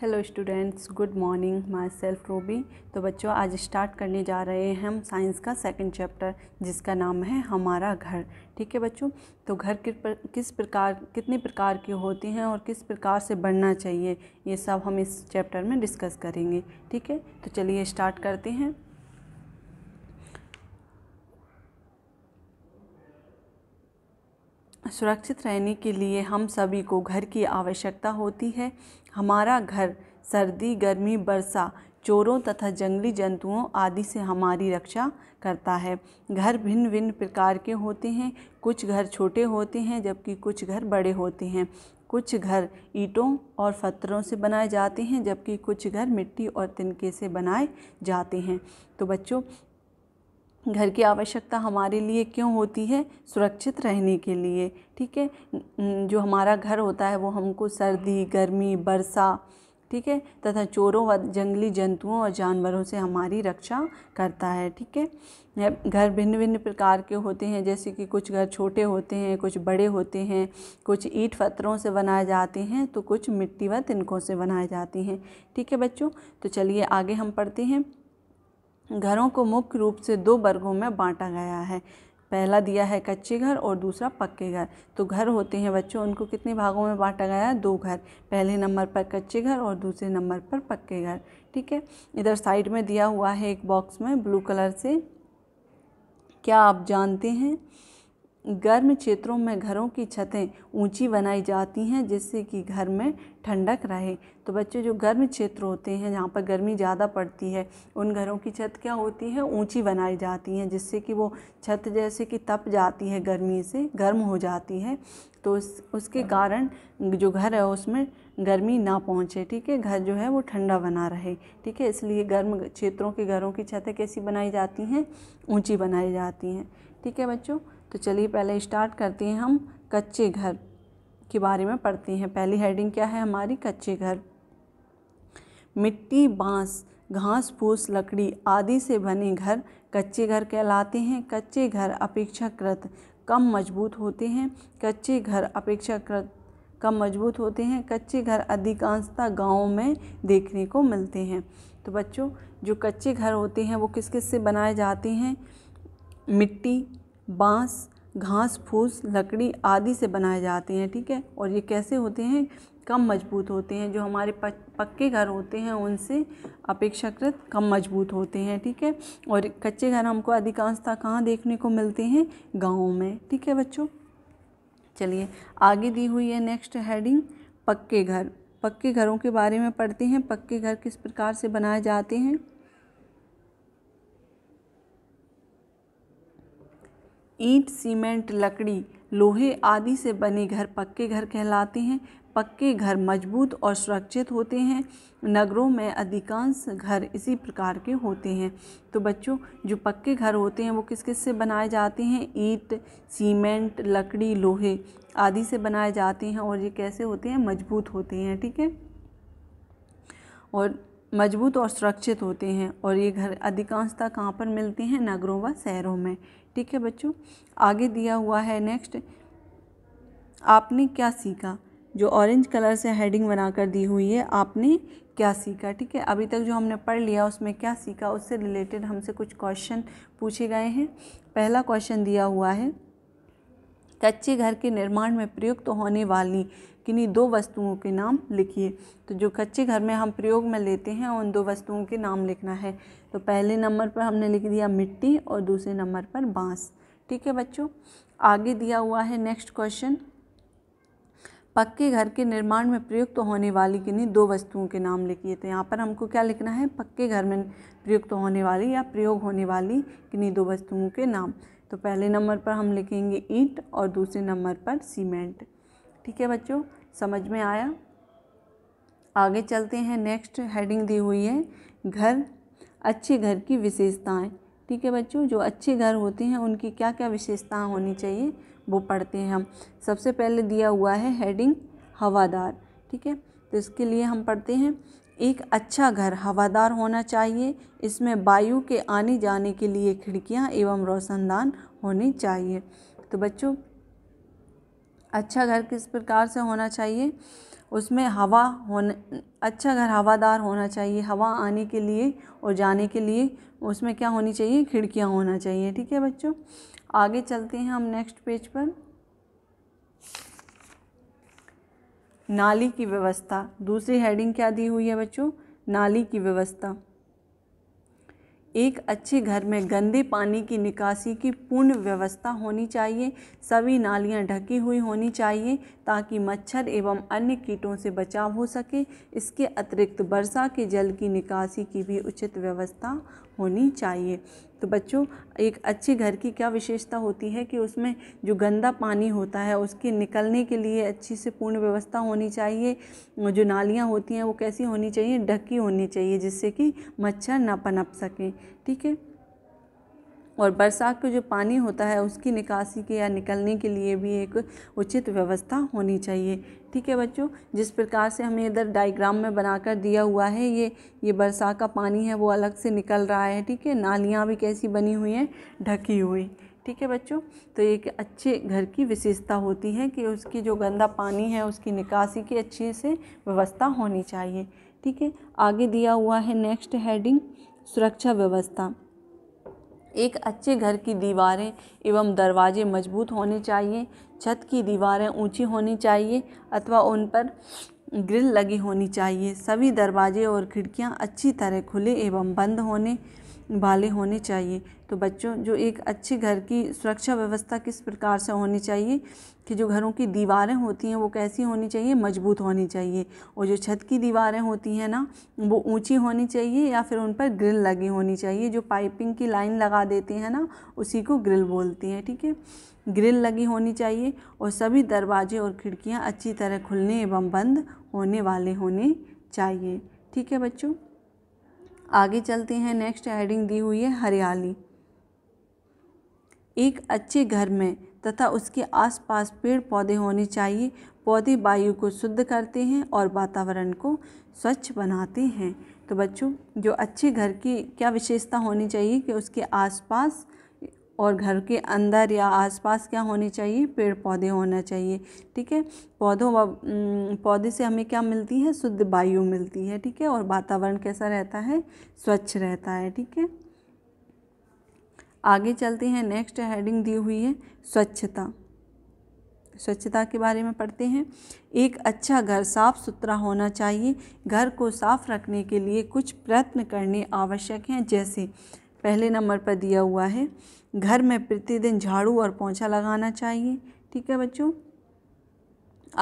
Hello students good morning myself Ruby तो बच्चों आज स्टार्ट करने जा रहे हैं हम साइंस का सेकंड चैप्टर जिसका नाम है हमारा घर ठीक है बच्चों तो घर कि, किस प्रकार कितने प्रकार की होती हैं और किस प्रकार से बढ़ना चाहिए ये सब हम इस चैप्टर में डिस्कस करेंगे ठीक है तो चलिए स्टार्ट करते हैं सुरक्षित रहने के लिए हम सभी को घर की आवश्यकता होती है हमारा घर सर्दी गर्मी बरसा चोरों तथा जंगली जंतुओं आदि से हमारी रक्षा करता है घर भिन्न भिन्न प्रकार के होते हैं कुछ घर छोटे होते हैं जबकि कुछ घर बड़े होते हैं कुछ घर ईंटों और पत्थरों से बनाए जाते हैं जबकि कुछ घर मिट्टी और तिनके से बनाए जाते हैं तो बच्चों घर की आवश्यकता हमारे लिए क्यों होती है सुरक्षित रहने के लिए ठीक है जो हमारा घर होता है वो हमको सर्दी गर्मी बरसा ठीक है तथा चोरों व जंगली जंतुओं और जानवरों से हमारी रक्षा करता है ठीक है घर भिन्न भिन्न प्रकार के होते हैं जैसे कि कुछ घर छोटे होते हैं कुछ बड़े होते हैं कुछ ईट पत्थरों से बनाए जाते हैं तो कुछ मिट्टी व तिनकों से बनाए जाते हैं ठीक है बच्चों तो चलिए आगे हम पढ़ते हैं घरों को मुख्य रूप से दो वर्गों में बांटा गया है पहला दिया है कच्चे घर और दूसरा पक्के घर तो घर होते हैं बच्चों उनको कितने भागों में बांटा गया है दो घर पहले नंबर पर कच्चे घर और दूसरे नंबर पर पक्के घर ठीक है इधर साइड में दिया हुआ है एक बॉक्स में ब्लू कलर से क्या आप जानते हैं गर्म क्षेत्रों में घरों की छतें ऊंची बनाई जाती हैं जिससे कि घर में ठंडक रहे तो बच्चे जो गर्म क्षेत्र होते हैं जहाँ पर गर्मी ज़्यादा पड़ती है उन घरों की छत क्या होती है ऊंची बनाई जाती हैं जिससे कि वो छत जैसे कि तप जाती है गर्मी से गर्म हो जाती है तो उस, उसके कारण जो घर है उसमें गर्मी ना पहुँचे ठीक है घर जो है वो ठंडा बना रहे ठीक है इसलिए गर्म क्षेत्रों के घरों की छतें कैसी बनाई जाती हैं ऊँची बनाई जाती हैं ठीक है बच्चों तो चलिए पहले स्टार्ट करते हैं हम कच्चे घर के बारे में पढ़ते हैं पहली हेडिंग क्या है हमारी कच्चे घर मिट्टी बांस घास फूस लकड़ी आदि से बने घर कच्चे घर कहलाते हैं कच्चे घर अपेक्षाकृत कम मजबूत होते हैं कच्चे घर अपेक्षाकृत कम मजबूत होते हैं कच्चे घर अधिकांशतः गाँव में देखने को मिलते हैं तो बच्चों जो कच्चे घर होते हैं वो किस किस से बनाए जाते हैं मिट्टी बाँस घास फूस लकड़ी आदि से बनाए जाते हैं ठीक है और ये कैसे होते हैं कम मजबूत होते हैं जो हमारे पक्के घर होते हैं उनसे अपेक्षाकृत कम मजबूत होते हैं ठीक है और कच्चे घर हमको अधिकांशतः कहाँ देखने को मिलते हैं गाँव में ठीक है बच्चों चलिए आगे दी हुई है नेक्स्ट हेडिंग पक्के घर पक्के घरों के बारे में पढ़ते हैं पक्के घर किस प्रकार से बनाए जाते हैं ईंट सीमेंट लकड़ी लोहे आदि से बने घर पक्के घर कहलाते हैं पक्के घर मजबूत और सुरक्षित होते हैं नगरों में अधिकांश घर इसी प्रकार के होते हैं तो बच्चों जो पक्के घर होते हैं वो किस किस से बनाए जाते हैं ईंट सीमेंट लकड़ी लोहे आदि से बनाए जाते हैं और ये कैसे होते हैं मजबूत होते हैं ठीक है और मजबूत और सुरक्षित होते हैं और ये घर अधिकांशता कहाँ पर मिलते हैं नगरों व शहरों में ठीक है बच्चों आगे दिया हुआ है नेक्स्ट आपने क्या सीखा जो ऑरेंज कलर से हेडिंग बनाकर दी हुई है आपने क्या सीखा ठीक है अभी तक जो हमने पढ़ लिया उसमें क्या सीखा उससे रिलेटेड हमसे कुछ क्वेश्चन पूछे गए हैं पहला क्वेश्चन दिया हुआ है कच्चे घर के निर्माण में प्रयुक्त तो होने वाली किन्हीं दो वस्तुओं के नाम लिखिए तो जो कच्चे घर में हम प्रयोग में लेते हैं उन दो वस्तुओं के नाम लिखना है तो पहले नंबर पर हमने लिख दिया मिट्टी और दूसरे नंबर पर बाँस ठीक है बच्चों आगे दिया हुआ है नेक्स्ट क्वेश्चन पक्के घर के निर्माण में प्रयुक्त तो होने वाली किन्हीं दो वस्तुओं के नाम लिखिए तो यहाँ पर हमको क्या लिखना है पक्के घर में प्रयुक्त तो होने वाली या प्रयोग होने वाली किन्हीं दो वस्तुओं के नाम तो पहले नंबर पर हम लिखेंगे ईंट और दूसरे नंबर पर सीमेंट ठीक है बच्चों समझ में आया आगे चलते हैं नेक्स्ट हेडिंग दी हुई है घर अच्छे घर की विशेषताएं ठीक है बच्चों जो अच्छे घर होते हैं उनकी क्या क्या विशेषताएं होनी चाहिए वो पढ़ते हैं हम सबसे पहले दिया हुआ है हेडिंग हवादार ठीक है तो इसके लिए हम पढ़ते हैं एक अच्छा घर हवादार होना चाहिए इसमें वायु के आने जाने के लिए खिड़कियाँ एवं रोशनदान होने चाहिए तो बच्चों अच्छा घर किस प्रकार से होना चाहिए उसमें हवा होने अच्छा घर हवादार होना चाहिए हवा आने के लिए और जाने के लिए उसमें क्या होनी चाहिए खिड़कियाँ होना चाहिए ठीक है बच्चों आगे चलते हैं हम नेक्स्ट पेज पर नाली की व्यवस्था दूसरी हेडिंग क्या दी हुई है बच्चों नाली की व्यवस्था एक अच्छे घर में गंदे पानी की निकासी की पूर्ण व्यवस्था होनी चाहिए सभी नालियाँ ढकी हुई होनी चाहिए ताकि मच्छर एवं अन्य कीटों से बचाव हो सके इसके अतिरिक्त वर्षा के जल की निकासी की भी उचित व्यवस्था होनी चाहिए तो बच्चों एक अच्छे घर की क्या विशेषता होती है कि उसमें जो गंदा पानी होता है उसके निकलने के लिए अच्छी से पूर्ण व्यवस्था होनी चाहिए जो नालियाँ होती हैं वो कैसी होनी चाहिए ढकी होनी चाहिए जिससे कि मच्छर ना पनप सकें ठीक है और बरसात का जो पानी होता है उसकी निकासी के या निकलने के लिए भी एक उचित व्यवस्था होनी चाहिए ठीक है बच्चों जिस प्रकार से हमें इधर डायग्राम में बनाकर दिया हुआ है ये ये बरसात का पानी है वो अलग से निकल रहा है ठीक है नालियाँ भी कैसी बनी हुई हैं ढकी हुई ठीक है बच्चों तो एक अच्छे घर की विशेषता होती है कि उसकी जो गंदा पानी है उसकी निकासी की अच्छे से व्यवस्था होनी चाहिए ठीक है आगे दिया हुआ है नेक्स्ट हेडिंग सुरक्षा व्यवस्था एक अच्छे घर की दीवारें एवं दरवाजे मजबूत होने चाहिए छत की दीवारें ऊंची होनी चाहिए अथवा उन पर ग्रिल लगी होनी चाहिए सभी दरवाजे और खिड़कियां अच्छी तरह खुले एवं बंद होने वाले होने चाहिए तो बच्चों जो एक अच्छे घर की सुरक्षा व्यवस्था किस प्रकार से होनी चाहिए कि जो घरों की दीवारें होती हैं वो कैसी होनी चाहिए मजबूत होनी चाहिए और जो छत की दीवारें होती हैं ना वो ऊंची होनी चाहिए या फिर उन पर ग्रिल लगी होनी चाहिए जो पाइपिंग की लाइन लगा देते हैं ना उसी को ग्रिल बोलती हैं ठीक है ठीके? ग्रिल लगी होनी चाहिए और सभी दरवाजे और खिड़कियाँ अच्छी तरह खुलने एवं बंद होने वाले होने चाहिए ठीक है बच्चों आगे चलते हैं नेक्स्ट हेडिंग दी हुई है हरियाली एक अच्छे घर में तथा उसके आसपास पेड़ पौधे होने चाहिए पौधे वायु को शुद्ध करते हैं और वातावरण को स्वच्छ बनाते हैं तो बच्चों जो अच्छे घर की क्या विशेषता होनी चाहिए कि उसके आसपास और घर के अंदर या आसपास क्या होने चाहिए पेड़ पौधे होना चाहिए ठीक है पौधों व पौधे से हमें क्या मिलती है शुद्ध वायु मिलती है ठीक है और वातावरण कैसा रहता है स्वच्छ रहता है ठीक है आगे चलते हैं नेक्स्ट हेडिंग दी हुई है स्वच्छता स्वच्छता के बारे में पढ़ते हैं एक अच्छा घर साफ सुथरा होना चाहिए घर को साफ रखने के लिए कुछ प्रयत्न करने आवश्यक हैं जैसे पहले नंबर पर दिया हुआ है घर में प्रतिदिन झाड़ू और पोंछा लगाना चाहिए ठीक है बच्चों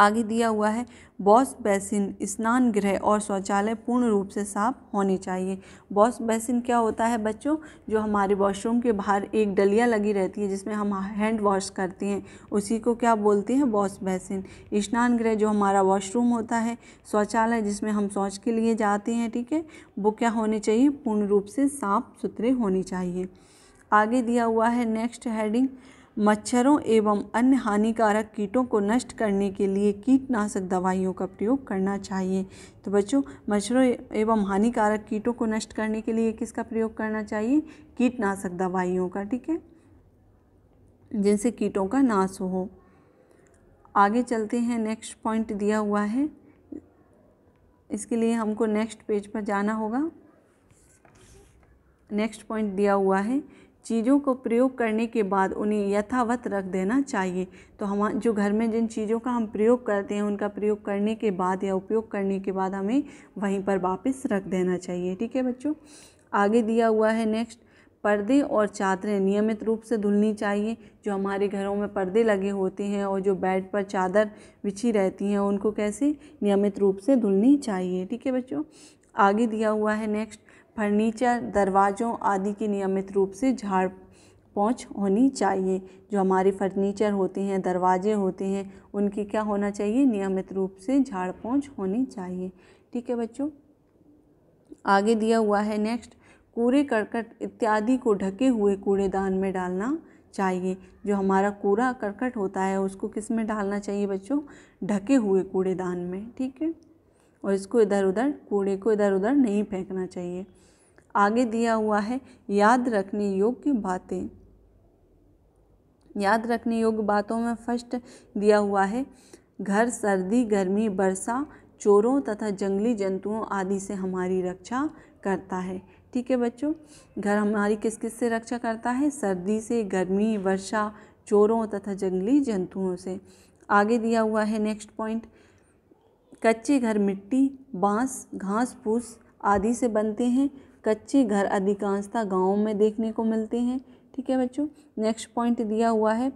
आगे दिया हुआ है बॉस बेसिन स्नान गृह और शौचालय पूर्ण रूप से साफ होने चाहिए बॉस बेसिन क्या होता है बच्चों जो हमारे वॉशरूम के बाहर एक डलिया लगी रहती है जिसमें हम हैंड वॉश करते हैं उसी को क्या बोलते हैं बॉस बेसिन स्नान गृह जो हमारा वॉशरूम होता है शौचालय जिसमें हम शौच के लिए जाते हैं ठीक है वो क्या होने चाहिए पूर्ण रूप से साफ सुथरे होने चाहिए आगे दिया हुआ है नेक्स्ट हेडिंग मच्छरों एवं अन्य हानिकारक कीटों को नष्ट करने के लिए कीटनाशक दवाइयों का प्रयोग करना चाहिए तो बच्चों मच्छरों एवं हानिकारक कीटों को नष्ट करने के लिए किसका प्रयोग करना चाहिए कीटनाशक दवाइयों का ठीक है जिनसे कीटों का नाश हो आगे चलते हैं नेक्स्ट पॉइंट दिया हुआ है इसके लिए हमको नेक्स्ट पेज पर जाना होगा नेक्स्ट पॉइंट दिया हुआ है चीज़ों को प्रयोग करने के बाद उन्हें यथावत रख देना चाहिए तो हम जो घर में जिन चीज़ों का हम प्रयोग करते हैं उनका प्रयोग करने के बाद या उपयोग करने के बाद हमें वहीं पर वापस रख देना चाहिए ठीक है बच्चों आगे दिया हुआ है नेक्स्ट पर्दे और चादरें नियमित रूप से धुलनी चाहिए जो हमारे घरों में पर्दे लगे होते हैं और जो बेड पर चादर बिछी रहती हैं उनको कैसे नियमित रूप से धुलनी चाहिए ठीक है बच्चों आगे दिया हुआ है नेक्स्ट फर्नीचर दरवाज़ों आदि की नियमित रूप से झाड़ पहुँच होनी चाहिए जो हमारे फर्नीचर होते हैं दरवाजे होते हैं उनकी क्या होना चाहिए नियमित रूप से झाड़ पहुँच होनी चाहिए ठीक है बच्चों आगे दिया हुआ है नेक्स्ट कूड़े करकट इत्यादि को ढके हुए कूड़ेदान में डालना चाहिए जो हमारा कूड़ा करकट होता है उसको किस में डालना चाहिए बच्चों ढके हुए कूड़ेदान में ठीक है और इसको इधर उधर कूड़े को इधर उधर नहीं फेंकना चाहिए आगे दिया हुआ है याद रखने योग्य बातें याद रखने योग्य बातों में फर्स्ट दिया हुआ है घर सर्दी गर्मी बरसा चोरों तथा जंगली जंतुओं आदि से हमारी रक्षा करता है ठीक है बच्चों घर हमारी किस किस से रक्षा करता है सर्दी से गर्मी वर्षा चोरों तथा जंगली जंतुओं से आगे दिया हुआ है नेक्स्ट पॉइंट कच्चे घर मिट्टी बांस घास फूस आदि से बनते हैं कच्चे घर अधिकांशतः गाँव में देखने को मिलते हैं ठीक है बच्चों नेक्स्ट पॉइंट दिया हुआ है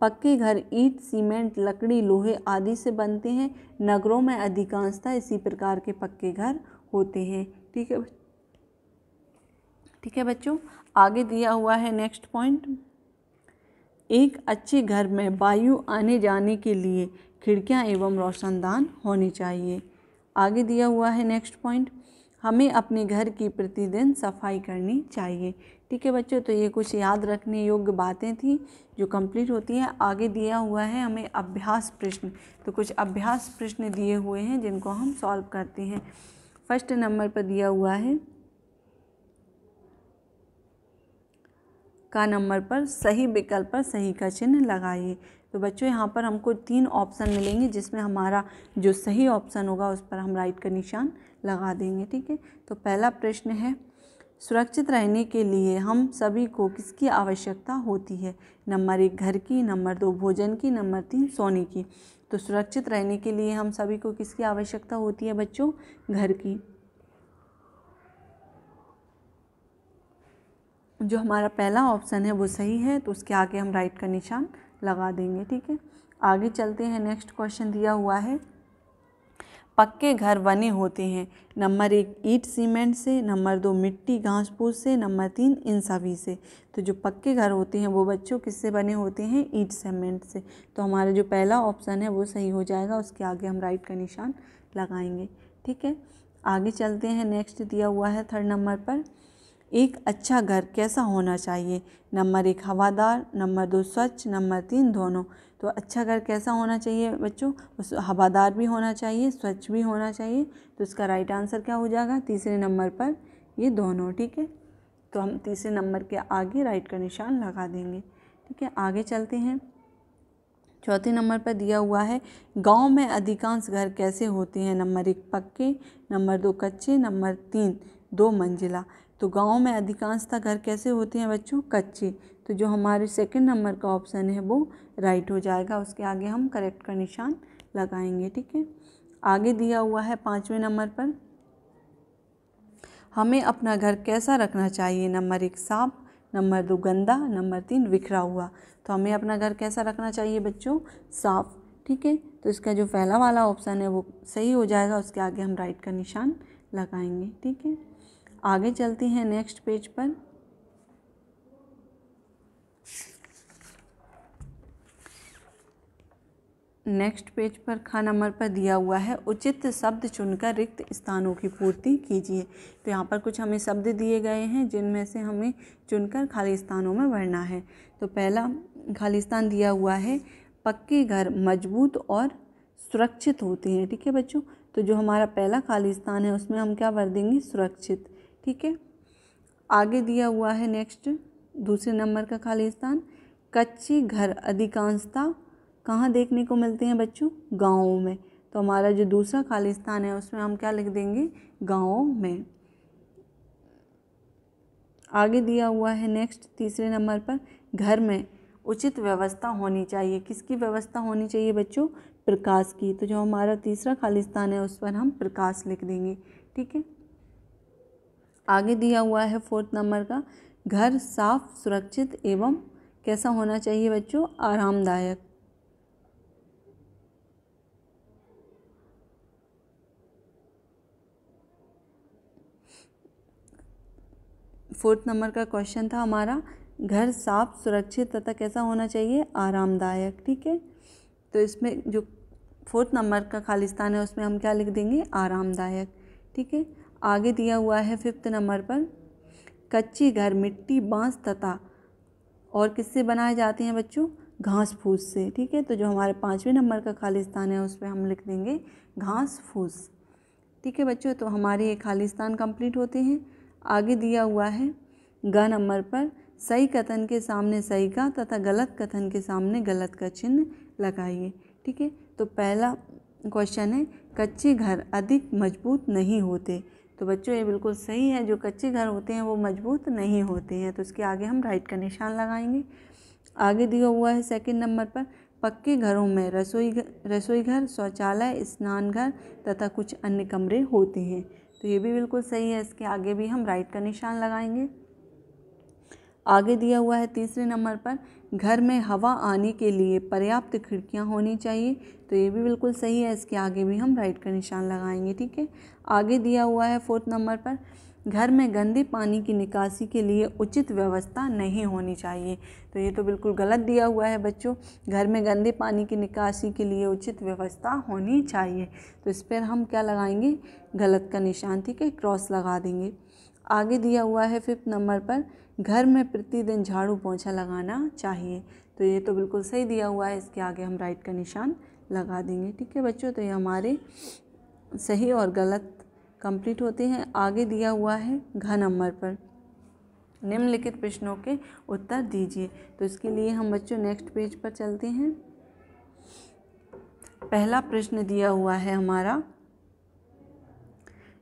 पक्के घर ईंट सीमेंट लकड़ी लोहे आदि से बनते हैं नगरों में अधिकांशतः इसी प्रकार के पक्के घर होते हैं ठीक है ठीक है बच्चों आगे दिया हुआ है नेक्स्ट पॉइंट एक अच्छे घर में वायु आने जाने के लिए खिड़कियां एवं रोशनदान होनी चाहिए आगे दिया हुआ है नेक्स्ट पॉइंट हमें अपने घर की प्रतिदिन सफाई करनी चाहिए ठीक है बच्चों तो ये कुछ याद रखने योग्य बातें थी जो कंप्लीट होती हैं आगे दिया हुआ है हमें अभ्यास प्रश्न तो कुछ अभ्यास प्रश्न दिए हुए हैं जिनको हम सॉल्व करते हैं फर्स्ट नंबर पर दिया हुआ है का नंबर पर सही विकल्प पर सही का चिन्ह लगाइए तो बच्चों यहाँ पर हमको तीन ऑप्शन मिलेंगे जिसमें हमारा जो सही ऑप्शन होगा उस पर हम राइट का निशान लगा देंगे ठीक है तो पहला प्रश्न है सुरक्षित रहने के लिए हम सभी को किसकी आवश्यकता होती है नंबर एक घर की नंबर दो भोजन की नंबर तीन सोने की तो सुरक्षित रहने के लिए हम सभी को किसकी आवश्यकता होती है बच्चों घर की जो हमारा पहला ऑप्शन है वो सही है तो उसके आगे हम राइट का निशान लगा देंगे ठीक है आगे चलते हैं नेक्स्ट क्वेश्चन दिया हुआ है पक्के घर बने होते हैं नंबर एक ईट सीमेंट से नंबर दो मिट्टी घास फूस से नंबर तीन इन सभी से तो जो पक्के घर होते हैं वो बच्चों किससे बने होते हैं ईट सीमेंट से तो हमारा जो पहला ऑप्शन है वो सही हो जाएगा उसके आगे हम राइट का निशान लगाएंगे ठीक है आगे चलते हैं नेक्स्ट दिया हुआ है थर्ड नंबर पर एक अच्छा घर कैसा होना चाहिए नंबर एक हवादार नंबर दो स्वच्छ नंबर तीन दोनों तो अच्छा घर कैसा होना चाहिए बच्चों उस हवादार भी होना चाहिए स्वच्छ भी होना चाहिए तो इसका राइट आंसर क्या हो जाएगा तीसरे नंबर पर ये दोनों ठीक है तो हम तीसरे नंबर के आगे राइट का निशान लगा देंगे ठीक है आगे चलते हैं चौथे नंबर पर दिया हुआ है गांव में अधिकांश घर कैसे होते हैं नंबर एक पक्के नंबर दो कच्चे नंबर तीन दो मंजिला तो गांव में अधिकांशता घर कैसे होते हैं बच्चों कच्चे तो जो हमारे सेकंड नंबर का ऑप्शन है वो राइट हो जाएगा उसके आगे हम करेक्ट का निशान लगाएंगे ठीक है आगे दिया हुआ है पाँचवें नंबर पर हमें अपना घर कैसा रखना चाहिए नंबर एक साफ नंबर दो गंदा नंबर तीन बिखरा हुआ तो हमें अपना घर कैसा रखना चाहिए बच्चों साफ ठीक है तो इसका जो पहला वाला ऑप्शन है वो सही हो जाएगा उसके आगे हम राइट का निशान लगाएंगे ठीक है आगे चलते हैं नेक्स्ट पेज पर नेक्स्ट पेज पर खा नंबर पर दिया हुआ है उचित शब्द चुनकर रिक्त स्थानों की पूर्ति कीजिए तो यहाँ पर कुछ हमें शब्द दिए गए हैं जिनमें से हमें चुनकर खाली स्थानों में भरना है तो पहला खाली स्थान दिया हुआ है पक्के घर मजबूत और सुरक्षित होते हैं ठीक है बच्चों तो जो हमारा पहला खाली स्थान है उसमें हम क्या भर देंगे सुरक्षित ठीक है आगे दिया हुआ है नेक्स्ट दूसरे नंबर का खाली स्थान कच्चे घर अधिकांशता कहाँ देखने को मिलते हैं बच्चों गाँवों में तो हमारा जो दूसरा खाली स्थान है उसमें हम क्या लिख देंगे गाँवों में आगे दिया हुआ है नेक्स्ट तीसरे नंबर पर घर में उचित व्यवस्था होनी चाहिए किसकी व्यवस्था होनी चाहिए बच्चों प्रकाश की तो जो हमारा तीसरा खाली स्थान है उस पर हम प्रकाश लिख देंगे ठीक है आगे दिया हुआ है फोर्थ नंबर का घर साफ सुरक्षित एवं कैसा होना चाहिए बच्चों आरामदायक फोर्थ नंबर का क्वेश्चन था हमारा घर साफ सुरक्षित तथा कैसा होना चाहिए आरामदायक ठीक है तो इसमें जो फोर्थ नंबर का खालिस्तान है उसमें हम क्या लिख देंगे आरामदायक ठीक है आगे दिया हुआ है फिफ्थ नंबर पर कच्चे घर मिट्टी बांस तथा और किससे बनाए जाते हैं बच्चों घास फूस से ठीक है तो जो हमारे पाँचवें नंबर का खाली स्थान है उस पर हम लिख देंगे घास फूस ठीक है बच्चों तो हमारे ये खाली स्थान कम्प्लीट होते हैं आगे दिया हुआ है ग नंबर पर सही कथन के सामने सही का तथा गलत कथन के सामने गलत का चिन्ह लगाइए ठीक है तो पहला क्वेश्चन है कच्चे घर अधिक मजबूत नहीं होते तो बच्चों ये बिल्कुल सही है जो कच्चे घर होते हैं वो मजबूत नहीं होते हैं तो उसके आगे हम राइट का निशान लगाएंगे आगे दिया हुआ है सेकंड नंबर पर पक्के घरों में रसोई घर रसोई घर शौचालय स्नान घर तथा कुछ अन्य कमरे होते हैं तो ये भी बिल्कुल सही है इसके आगे भी हम राइट का निशान लगाएंगे आगे दिया हुआ है तीसरे नंबर पर घर में हवा आने के लिए पर्याप्त खिड़कियाँ होनी चाहिए तो ये भी बिल्कुल सही है इसके आगे भी हम राइट का निशान लगाएंगे ठीक है आगे दिया हुआ है फोर्थ नंबर पर घर में गंदे पानी की निकासी के लिए उचित व्यवस्था नहीं होनी चाहिए तो ये तो बिल्कुल गलत दिया हुआ है बच्चों घर में गंदे पानी की निकासी के लिए उचित व्यवस्था होनी चाहिए तो इस पर हम क्या लगाएंगे गलत का निशान ठीक है क्रॉस लगा देंगे आगे दिया हुआ है फिफ्थ नंबर पर घर में प्रतिदिन झाड़ू पोछा लगाना चाहिए तो ये तो बिल्कुल सही दिया हुआ है इसके आगे हम राइट का निशान लगा देंगे ठीक है बच्चों तो ये हमारे सही और गलत कंप्लीट होते हैं आगे दिया हुआ है घ नंबर पर निम्नलिखित प्रश्नों के उत्तर दीजिए तो इसके लिए हम बच्चों नेक्स्ट पेज पर चलते हैं पहला प्रश्न दिया हुआ है हमारा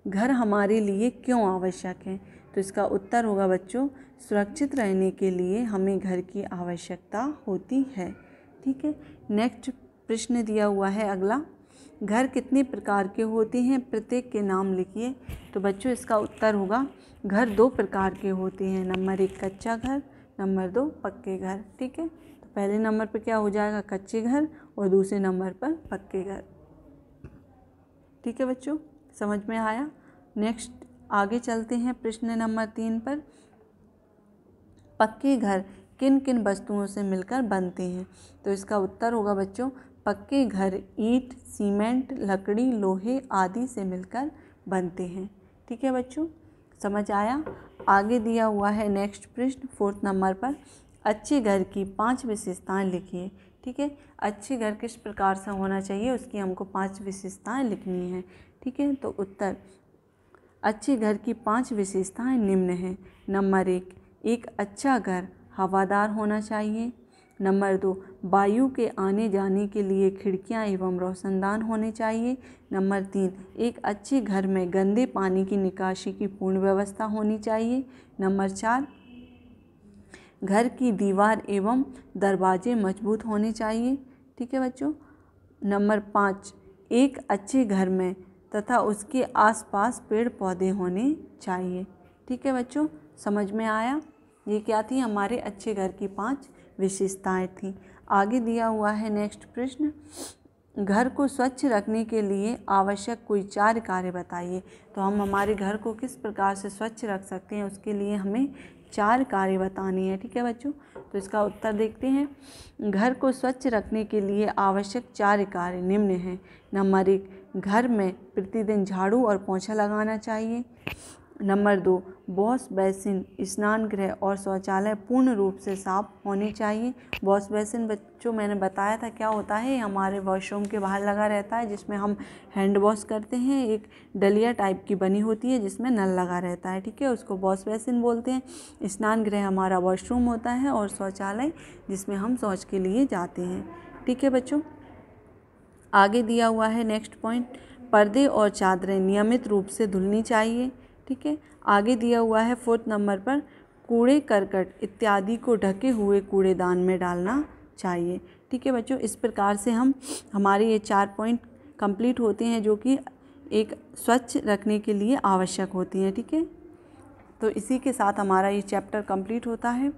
घर हमारे लिए क्यों आवश्यक है तो इसका उत्तर होगा बच्चों सुरक्षित रहने के लिए हमें घर की आवश्यकता होती है ठीक है नेक्स्ट प्रश्न दिया हुआ है अगला घर कितने प्रकार के होते हैं प्रत्येक के नाम लिखिए तो बच्चों इसका उत्तर होगा घर दो प्रकार के होते हैं नंबर एक कच्चा घर नंबर दो पक्के घर ठीक है तो पहले नंबर पर क्या हो जाएगा कच्चे घर और दूसरे नंबर पर पक्के घर ठीक है बच्चों समझ में आया नेक्स्ट आगे चलते हैं प्रश्न नंबर तीन पर पक्के घर किन किन वस्तुओं से मिलकर बनते हैं तो इसका उत्तर होगा बच्चों पक्के घर ईंट सीमेंट लकड़ी लोहे आदि से मिलकर बनते हैं ठीक है बच्चों समझ आया आगे दिया हुआ है नेक्स्ट प्रश्न फोर्थ नंबर पर अच्छे घर की पांच विशेषताएं लिखिए ठीक है अच्छे घर किस प्रकार से होना चाहिए उसकी हमको पांच विशेषताएं लिखनी है ठीक है तो उत्तर अच्छे घर की पांच विशेषताएं निम्न हैं नंबर एक एक अच्छा घर हवादार होना चाहिए नंबर दो वायु के आने जाने के लिए खिड़कियां एवं रोशनदान होने चाहिए नंबर तीन एक अच्छे घर में गंदे पानी की निकासी की पूर्ण व्यवस्था होनी चाहिए नंबर चार घर की दीवार एवं दरवाजे मजबूत होने चाहिए ठीक है बच्चों नंबर पाँच एक अच्छे घर में तथा उसके आसपास पेड़ पौधे होने चाहिए ठीक है बच्चों समझ में आया ये क्या थी हमारे अच्छे घर की पांच विशेषताएं थीं आगे दिया हुआ है नेक्स्ट प्रश्न घर को स्वच्छ रखने के लिए आवश्यक कोई चार कार्य बताइए तो हम हमारे घर को किस प्रकार से स्वच्छ रख सकते हैं उसके लिए हमें चार कार्य बताने हैं ठीक है बच्चों तो इसका उत्तर देखते हैं घर को स्वच्छ रखने के लिए आवश्यक चार कार्य निम्न हैं नंबर एक घर में प्रतिदिन झाड़ू और पोछा लगाना चाहिए नंबर दो बॉस बेसिन स्नान गृह और शौचालय पूर्ण रूप से साफ होने चाहिए बॉस बेसिन बच्चों मैंने बताया था क्या होता है हमारे वॉशरूम के बाहर लगा रहता है जिसमें हम हैंड वॉश करते हैं एक डलिया टाइप की बनी होती है जिसमें नल लगा रहता है ठीक है उसको बॉस बेसिन बोलते हैं स्नान गृह हमारा वॉशरूम होता है और शौचालय जिसमें हम शौच के लिए जाते हैं ठीक है बच्चों आगे दिया हुआ है नेक्स्ट पॉइंट पर्दे और चादरें नियमित रूप से धुलनी चाहिए ठीक है आगे दिया हुआ है फोर्थ नंबर पर कूड़े करकट इत्यादि को ढके हुए कूड़ेदान में डालना चाहिए ठीक है बच्चों इस प्रकार से हम हमारे ये चार पॉइंट कंप्लीट होते हैं जो कि एक स्वच्छ रखने के लिए आवश्यक होती हैं ठीक है थीके? तो इसी के साथ हमारा ये चैप्टर कंप्लीट होता है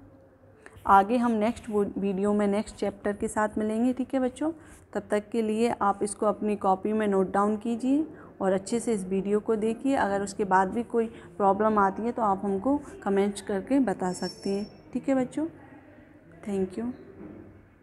आगे हम नेक्स्ट वीडियो में नेक्स्ट चैप्टर के साथ मिलेंगे ठीक है बच्चों तब तक के लिए आप इसको अपनी कॉपी में नोट डाउन कीजिए और अच्छे से इस वीडियो को देखिए अगर उसके बाद भी कोई प्रॉब्लम आती है तो आप हमको कमेंट्स करके बता सकते हैं ठीक है बच्चों थैंक यू